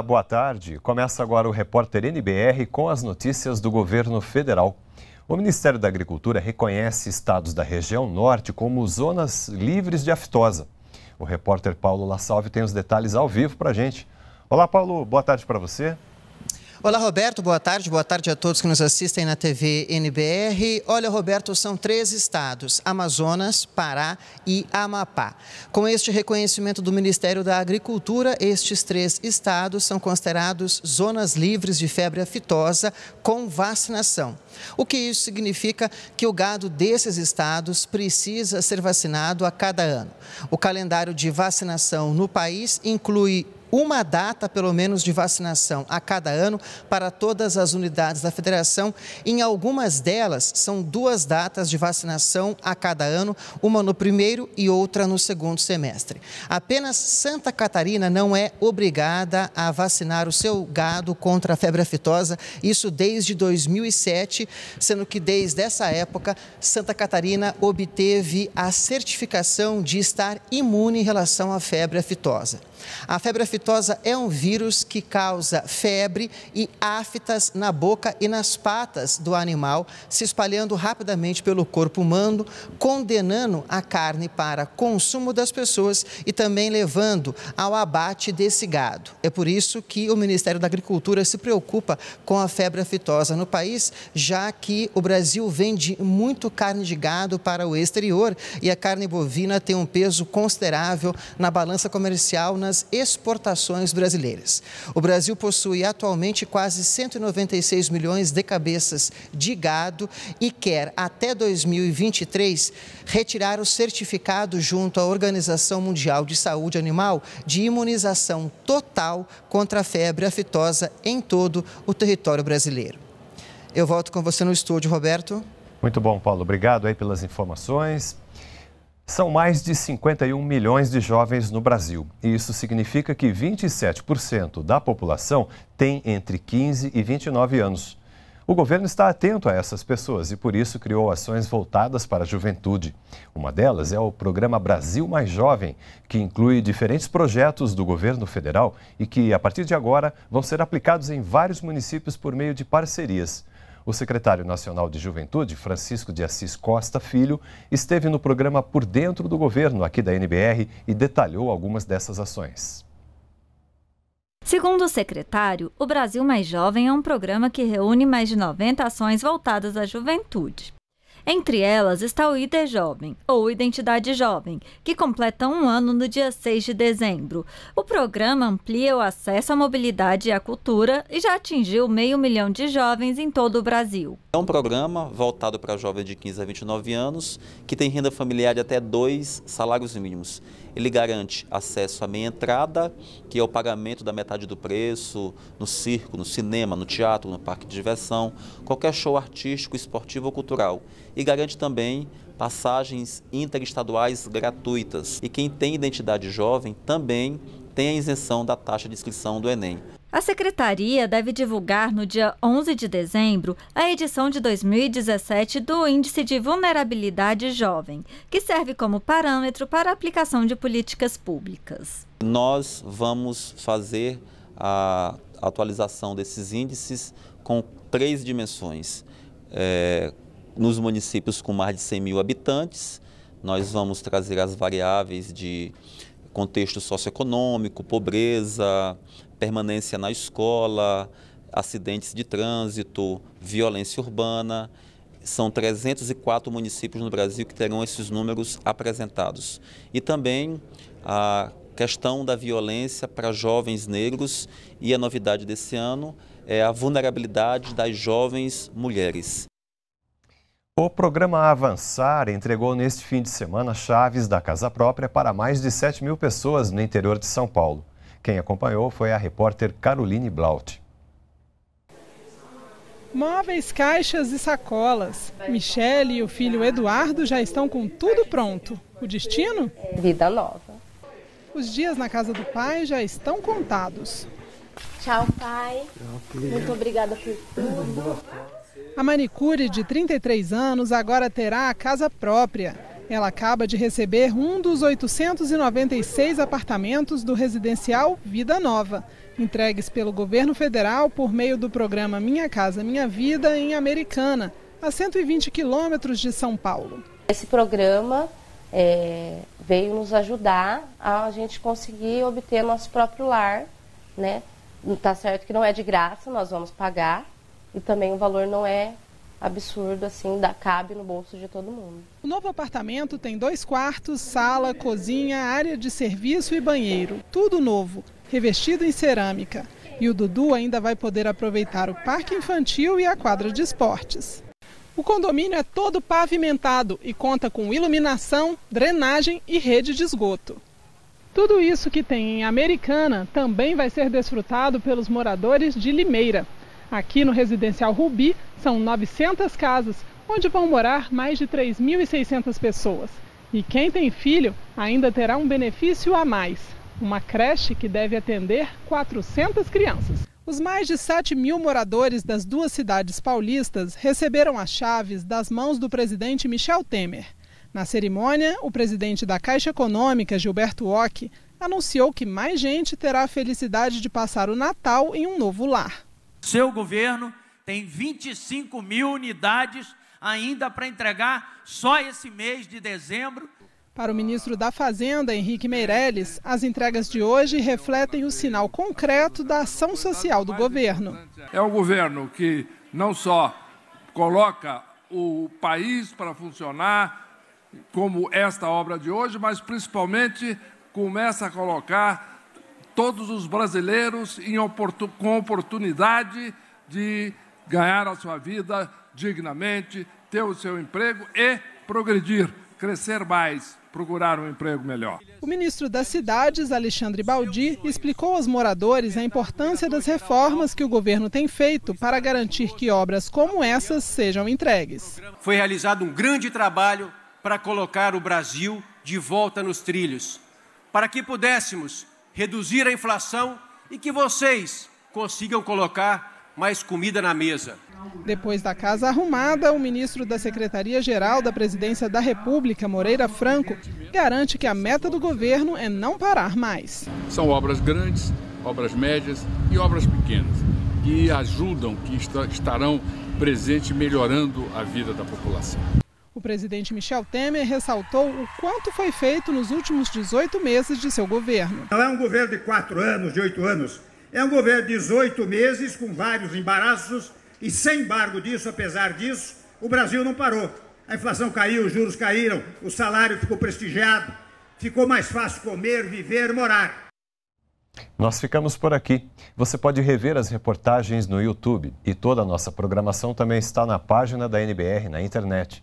Olá, boa tarde. Começa agora o repórter NBR com as notícias do governo federal. O Ministério da Agricultura reconhece estados da região norte como zonas livres de aftosa. O repórter Paulo La Salve tem os detalhes ao vivo para a gente. Olá, Paulo, boa tarde para você. Olá, Roberto. Boa tarde. Boa tarde a todos que nos assistem na TV NBR. Olha, Roberto, são três estados: Amazonas, Pará e Amapá. Com este reconhecimento do Ministério da Agricultura, estes três estados são considerados zonas livres de febre aftosa com vacinação. O que isso significa que o gado desses estados precisa ser vacinado a cada ano. O calendário de vacinação no país inclui uma data, pelo menos, de vacinação a cada ano para todas as unidades da federação. Em algumas delas, são duas datas de vacinação a cada ano, uma no primeiro e outra no segundo semestre. Apenas Santa Catarina não é obrigada a vacinar o seu gado contra a febre aftosa, isso desde 2007, sendo que desde essa época, Santa Catarina obteve a certificação de estar imune em relação à febre aftosa. A febre aftosa é um vírus que causa febre e aftas na boca e nas patas do animal, se espalhando rapidamente pelo corpo humano, condenando a carne para consumo das pessoas e também levando ao abate desse gado. É por isso que o Ministério da Agricultura se preocupa com a febre aftosa no país, já que o Brasil vende muito carne de gado para o exterior e a carne bovina tem um peso considerável na balança comercial nas nas exportações brasileiras. O Brasil possui atualmente quase 196 milhões de cabeças de gado e quer, até 2023, retirar o certificado junto à Organização Mundial de Saúde Animal de imunização total contra a febre aftosa em todo o território brasileiro. Eu volto com você no estúdio, Roberto. Muito bom, Paulo. Obrigado aí pelas informações. São mais de 51 milhões de jovens no Brasil. E isso significa que 27% da população tem entre 15 e 29 anos. O governo está atento a essas pessoas e, por isso, criou ações voltadas para a juventude. Uma delas é o programa Brasil Mais Jovem, que inclui diferentes projetos do governo federal e que, a partir de agora, vão ser aplicados em vários municípios por meio de parcerias. O secretário nacional de Juventude, Francisco de Assis Costa Filho, esteve no programa Por Dentro do Governo, aqui da NBR, e detalhou algumas dessas ações. Segundo o secretário, o Brasil Mais Jovem é um programa que reúne mais de 90 ações voltadas à juventude. Entre elas está o ID Jovem, ou Identidade Jovem, que completa um ano no dia 6 de dezembro. O programa amplia o acesso à mobilidade e à cultura e já atingiu meio milhão de jovens em todo o Brasil. É um programa voltado para jovens de 15 a 29 anos que tem renda familiar de até dois salários mínimos. Ele garante acesso à meia entrada, que é o pagamento da metade do preço no circo, no cinema, no teatro, no parque de diversão, qualquer show artístico, esportivo ou cultural. E garante também passagens interestaduais gratuitas. E quem tem identidade jovem também tem a isenção da taxa de inscrição do Enem. A secretaria deve divulgar no dia 11 de dezembro a edição de 2017 do Índice de Vulnerabilidade Jovem, que serve como parâmetro para a aplicação de políticas públicas. Nós vamos fazer a atualização desses índices com três dimensões. É, nos municípios com mais de 100 mil habitantes, nós vamos trazer as variáveis de contexto socioeconômico, pobreza, permanência na escola, acidentes de trânsito, violência urbana. São 304 municípios no Brasil que terão esses números apresentados. E também a questão da violência para jovens negros e a novidade desse ano é a vulnerabilidade das jovens mulheres. O programa Avançar entregou neste fim de semana chaves da casa própria para mais de 7 mil pessoas no interior de São Paulo. Quem acompanhou foi a repórter Caroline Blaut. Móveis, caixas e sacolas. Michele e o filho Eduardo já estão com tudo pronto. O destino? Vida nova. Os dias na casa do pai já estão contados. Tchau, pai. Muito obrigada por tudo. A manicure de 33 anos agora terá a casa própria. Ela acaba de receber um dos 896 apartamentos do residencial Vida Nova, entregues pelo governo federal por meio do programa Minha Casa Minha Vida em Americana, a 120 quilômetros de São Paulo. Esse programa é, veio nos ajudar a gente conseguir obter nosso próprio lar, né? Tá certo que não é de graça, nós vamos pagar e também o valor não é absurdo, assim, dá, cabe no bolso de todo mundo. O novo apartamento tem dois quartos, sala, cozinha, área de serviço e banheiro. Tudo novo, revestido em cerâmica. E o Dudu ainda vai poder aproveitar o parque infantil e a quadra de esportes. O condomínio é todo pavimentado e conta com iluminação, drenagem e rede de esgoto. Tudo isso que tem em Americana também vai ser desfrutado pelos moradores de Limeira, Aqui no residencial Rubi, são 900 casas, onde vão morar mais de 3.600 pessoas. E quem tem filho ainda terá um benefício a mais: uma creche que deve atender 400 crianças. Os mais de 7 mil moradores das duas cidades paulistas receberam as chaves das mãos do presidente Michel Temer. Na cerimônia, o presidente da Caixa Econômica, Gilberto Ock, anunciou que mais gente terá a felicidade de passar o Natal em um novo lar seu governo tem 25 mil unidades ainda para entregar só esse mês de dezembro. Para o ministro da Fazenda, Henrique Meirelles, as entregas de hoje refletem o sinal concreto da ação social do governo. É um governo que não só coloca o país para funcionar, como esta obra de hoje, mas principalmente começa a colocar todos os brasileiros oportun, com oportunidade de ganhar a sua vida dignamente, ter o seu emprego e progredir, crescer mais, procurar um emprego melhor. O ministro das Cidades, Alexandre Baldi, explicou aos moradores a importância das reformas que o governo tem feito para garantir que obras como essas sejam entregues. Foi realizado um grande trabalho para colocar o Brasil de volta nos trilhos, para que pudéssemos reduzir a inflação e que vocês consigam colocar mais comida na mesa. Depois da casa arrumada, o ministro da Secretaria-Geral da Presidência da República, Moreira Franco, garante que a meta do governo é não parar mais. São obras grandes, obras médias e obras pequenas, que ajudam, que estarão presentes melhorando a vida da população. O presidente Michel Temer ressaltou o quanto foi feito nos últimos 18 meses de seu governo. Não é um governo de quatro anos, de oito anos. É um governo de 18 meses, com vários embaraços, e sem embargo disso, apesar disso, o Brasil não parou. A inflação caiu, os juros caíram, o salário ficou prestigiado, ficou mais fácil comer, viver, morar. Nós ficamos por aqui. Você pode rever as reportagens no YouTube e toda a nossa programação também está na página da NBR na internet.